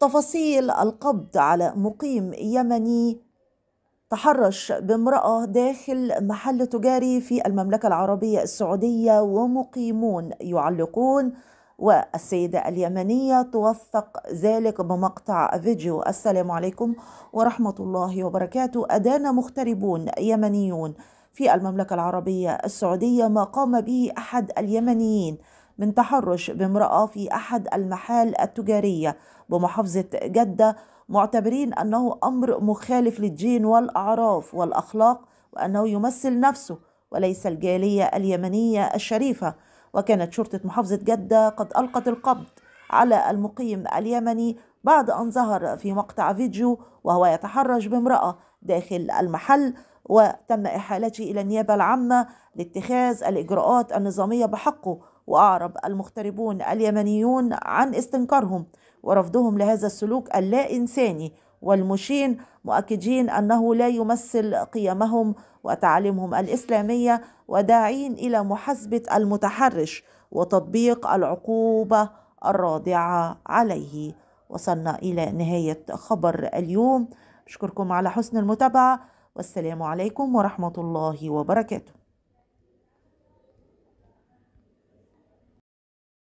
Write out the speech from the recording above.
تفاصيل القبض على مقيم يمني تحرش بامرأة داخل محل تجاري في المملكة العربية السعودية ومقيمون يعلقون والسيدة اليمنية توثق ذلك بمقطع فيديو السلام عليكم ورحمة الله وبركاته أدان مغتربون يمنيون في المملكة العربية السعودية ما قام به أحد اليمنيين من تحرش بامرأة في أحد المحال التجارية بمحافظة جدة معتبرين أنه أمر مخالف للدين والأعراف والأخلاق وأنه يمثل نفسه وليس الجالية اليمنية الشريفة وكانت شرطة محافظة جدة قد ألقت القبض على المقيم اليمني بعد أن ظهر في مقطع فيديو وهو يتحرش بامرأة داخل المحل وتم إحالته إلى النيابة العامة لاتخاذ الإجراءات النظامية بحقه وأعرب المغتربون اليمنيون عن استنكارهم ورفضهم لهذا السلوك اللا إنساني والمشين مؤكدين أنه لا يمثل قيمهم وتعاليمهم الإسلامية وداعين إلى محاسبة المتحرش وتطبيق العقوبة الرادعة عليه وصلنا إلى نهاية خبر اليوم أشكركم على حسن المتابعة والسلام عليكم ورحمة الله وبركاته